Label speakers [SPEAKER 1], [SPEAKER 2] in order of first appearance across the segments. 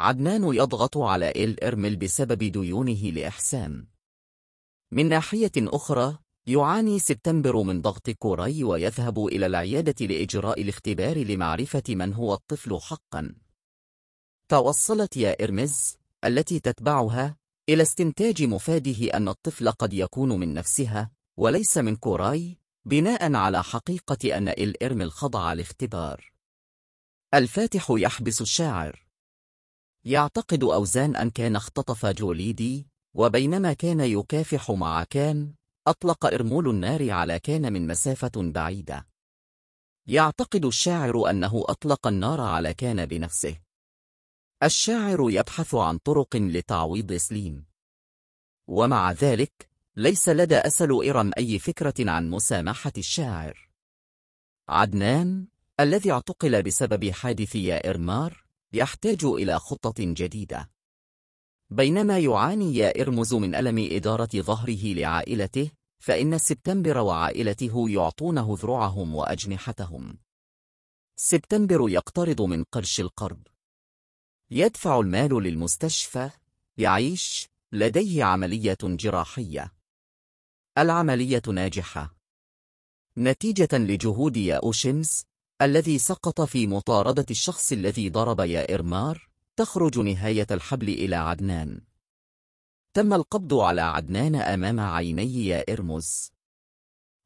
[SPEAKER 1] عدنان يضغط على إل إرمل بسبب ديونه لإحسان من ناحية أخرى يعاني سبتمبر من ضغط كوري ويذهب إلى العيادة لإجراء الاختبار لمعرفة من هو الطفل حقا توصلت يا إرمز التي تتبعها إلى استنتاج مفاده أن الطفل قد يكون من نفسها وليس من كوراي بناء على حقيقة أن إل إرمل خضع لاختبار الفاتح يحبس الشاعر يعتقد أوزان أن كان اختطف جوليدي وبينما كان يكافح مع كان أطلق إرمول النار على كان من مسافة بعيدة يعتقد الشاعر أنه أطلق النار على كان بنفسه الشاعر يبحث عن طرق لتعويض سليم ومع ذلك ليس لدى أسل إرم أي فكرة عن مسامحة الشاعر عدنان الذي اعتقل بسبب حادث يا إرمار يحتاج إلى خطة جديدة بينما يعاني يا إرمز من ألم إدارة ظهره لعائلته فإن سبتمبر وعائلته يعطونه ذرعهم وأجنحتهم سبتمبر يقترض من قرش القرض يدفع المال للمستشفى يعيش لديه عملية جراحية العملية ناجحة نتيجة لجهود يا أوشيمز الذي سقط في مطاردة الشخص الذي ضرب يا إرمار تخرج نهاية الحبل إلى عدنان تم القبض على عدنان أمام عيني يا إرمز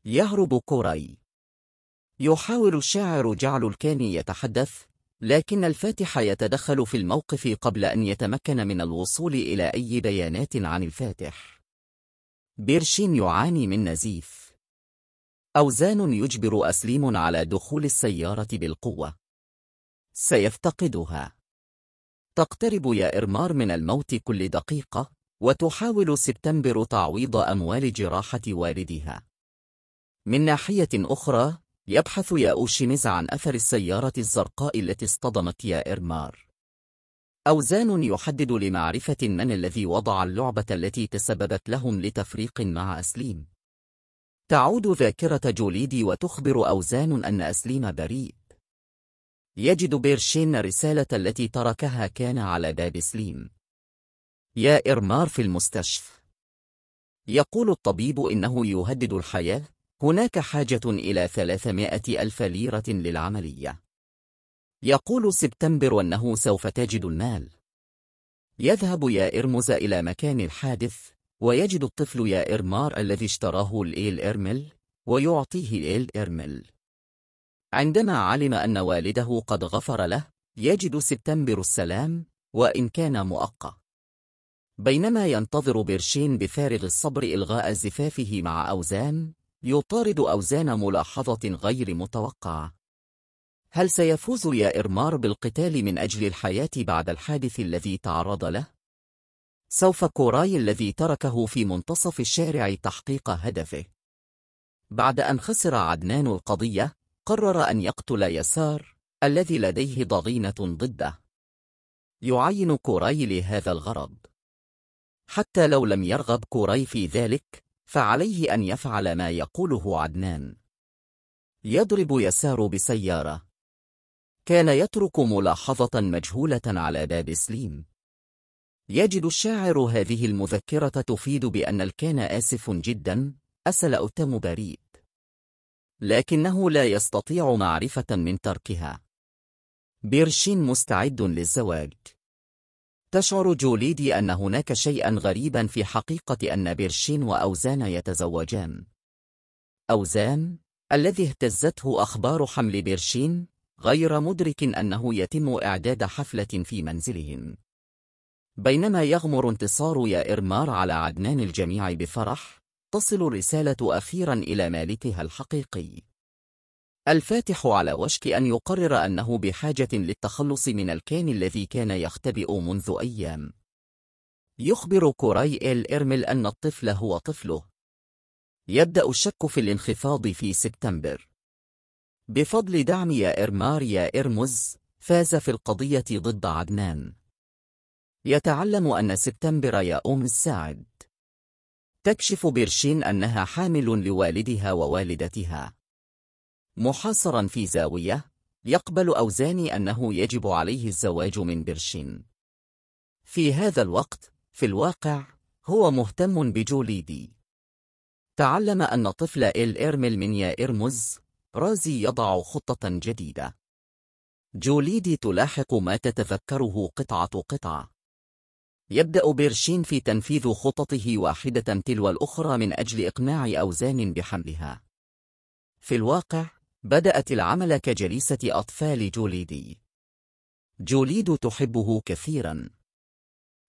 [SPEAKER 1] يهرب كوري يحاول الشاعر جعل الكاني يتحدث لكن الفاتح يتدخل في الموقف قبل أن يتمكن من الوصول إلى أي بيانات عن الفاتح بيرشين يعاني من نزيف أوزان يجبر أسليم على دخول السيارة بالقوة سيفتقدها تقترب يا إرمار من الموت كل دقيقة وتحاول سبتمبر تعويض أموال جراحة والدها من ناحية أخرى يبحث يا أوشيميز عن أثر السيارة الزرقاء التي اصطدمت يا إرمار أوزان يحدد لمعرفة من الذي وضع اللعبة التي تسببت لهم لتفريق مع أسليم تعود ذاكرة جوليدي وتخبر أوزان أن أسليم بريء. يجد بيرشين رسالة التي تركها كان على باب سليم. يا إرمار في المستشفى. يقول الطبيب إنه يهدد الحياة. هناك حاجة إلى 300 ألف ليرة للعملية. يقول سبتمبر أنه سوف تجد المال. يذهب يا إرمز إلى مكان الحادث ويجد الطفل يا إرمار الذي اشتراه الإيل إرمل ويعطيه الإيل إرمل عندما علم أن والده قد غفر له يجد سبتمبر السلام وإن كان مؤقت بينما ينتظر بيرشين بفارغ الصبر إلغاء زفافه مع أوزان يطارد أوزان ملاحظة غير متوقعة هل سيفوز يا إرمار بالقتال من أجل الحياة بعد الحادث الذي تعرض له؟ سوف كوراي الذي تركه في منتصف الشارع تحقيق هدفه بعد أن خسر عدنان القضية قرر أن يقتل يسار الذي لديه ضغينة ضده يعين كوراي لهذا الغرض حتى لو لم يرغب كوراي في ذلك فعليه أن يفعل ما يقوله عدنان يضرب يسار بسيارة كان يترك ملاحظة مجهولة على باب سليم يجد الشاعر هذه المذكرة تفيد بأن الكان آسف جدا أسل أتم بريد لكنه لا يستطيع معرفة من تركها بيرشين مستعد للزواج تشعر جوليدي أن هناك شيئا غريبا في حقيقة أن بيرشين وأوزان يتزوجان أوزان الذي اهتزته أخبار حمل بيرشين غير مدرك أنه يتم إعداد حفلة في منزلهم بينما يغمر انتصار يا إرمار على عدنان الجميع بفرح تصل الرسالة أخيرا إلى مالكها الحقيقي الفاتح على وشك أن يقرر أنه بحاجة للتخلص من الكان الذي كان يختبئ منذ أيام يخبر كوري إرمل أن الطفل هو طفله يبدأ الشك في الانخفاض في سبتمبر بفضل دعم يا إرمار يا إرمز فاز في القضية ضد عدنان يتعلم أن سبتمبر يا أم الساعد تكشف بيرشين أنها حامل لوالدها ووالدتها محاصرا في زاوية يقبل أوزاني أنه يجب عليه الزواج من بيرشين في هذا الوقت في الواقع هو مهتم بجوليدي تعلم أن طفل إل إرمل من يا إرمز رازي يضع خطة جديدة جوليدي تلاحق ما تتذكره قطعة قطعة يبدأ بيرشين في تنفيذ خططه واحدة تلو الأخرى من أجل إقناع أوزان بحملها. في الواقع، بدأت العمل كجليسة أطفال جوليدي. جوليد تحبه كثيرا.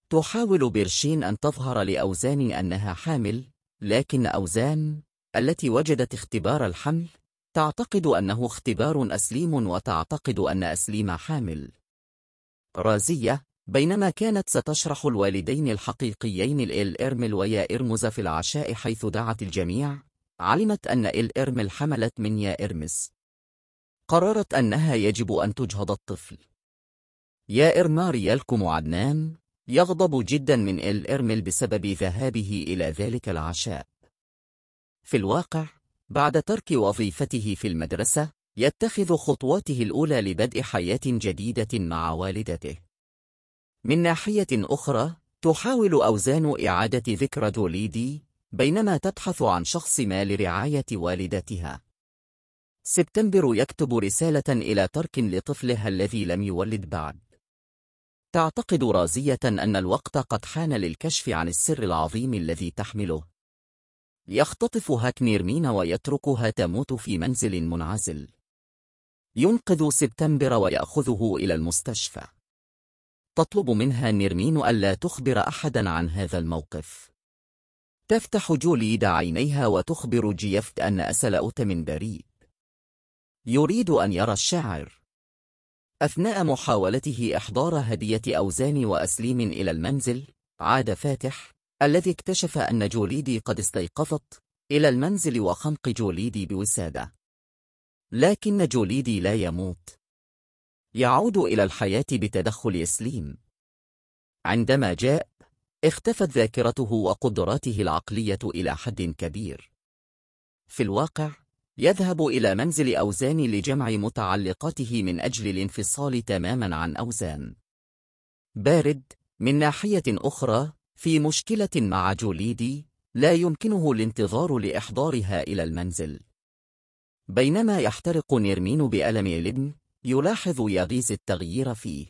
[SPEAKER 1] تحاول بيرشين أن تظهر لأوزان أنها حامل، لكن أوزان، التي وجدت اختبار الحمل، تعتقد أنه اختبار أسليم وتعتقد أن أسليم حامل. رازية، بينما كانت ستشرح الوالدين الحقيقيين الإرمل ويا إرمز في العشاء حيث دعت الجميع علمت أن الإرمل حملت من يا إرمز قررت أنها يجب أن تجهض الطفل يا إرمار يلكم عدنان يغضب جدا من الإرمل بسبب ذهابه إلى ذلك العشاء في الواقع بعد ترك وظيفته في المدرسة يتخذ خطواته الأولى لبدء حياة جديدة مع والدته من ناحية أخرى، تحاول أوزان إعادة ذكرى دوليدي بينما تبحث عن شخص ما لرعاية والدتها. سبتمبر يكتب رسالة إلى ترك لطفلها الذي لم يولد بعد. تعتقد رازية أن الوقت قد حان للكشف عن السر العظيم الذي تحمله. يختطف هاك نيرمين ويتركها تموت في منزل منعزل. ينقذ سبتمبر ويأخذه إلى المستشفى. تطلب منها نيرمين ألا تخبر أحدا عن هذا الموقف تفتح جوليد عينيها وتخبر جيفت أن أسل أوتمن بريد يريد أن يرى الشاعر أثناء محاولته إحضار هدية أوزان وأسليم إلى المنزل عاد فاتح الذي اكتشف أن جوليدي قد استيقظت إلى المنزل وخنق جوليدي بوسادة لكن جوليدي لا يموت يعود إلى الحياة بتدخل سليم عندما جاء اختفت ذاكرته وقدراته العقلية إلى حد كبير في الواقع يذهب إلى منزل أوزان لجمع متعلقاته من أجل الانفصال تماما عن أوزان بارد من ناحية أخرى في مشكلة مع جوليدي لا يمكنه الانتظار لإحضارها إلى المنزل بينما يحترق نيرمين بألم الابن يلاحظ ياغيز التغيير فيه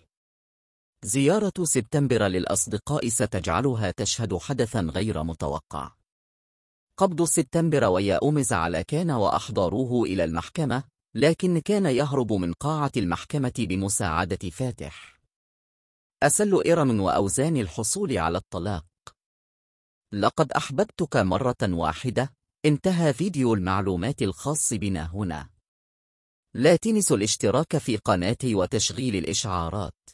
[SPEAKER 1] زيارة سبتمبر للأصدقاء ستجعلها تشهد حدثا غير متوقع قبض سبتمبر ويأومز على كان وأحضروه إلى المحكمة لكن كان يهرب من قاعة المحكمة بمساعدة فاتح أسل إرم وأوزان الحصول على الطلاق لقد أحببتك مرة واحدة انتهى فيديو المعلومات الخاص بنا هنا لا تنسوا الاشتراك في قناتي وتشغيل الإشعارات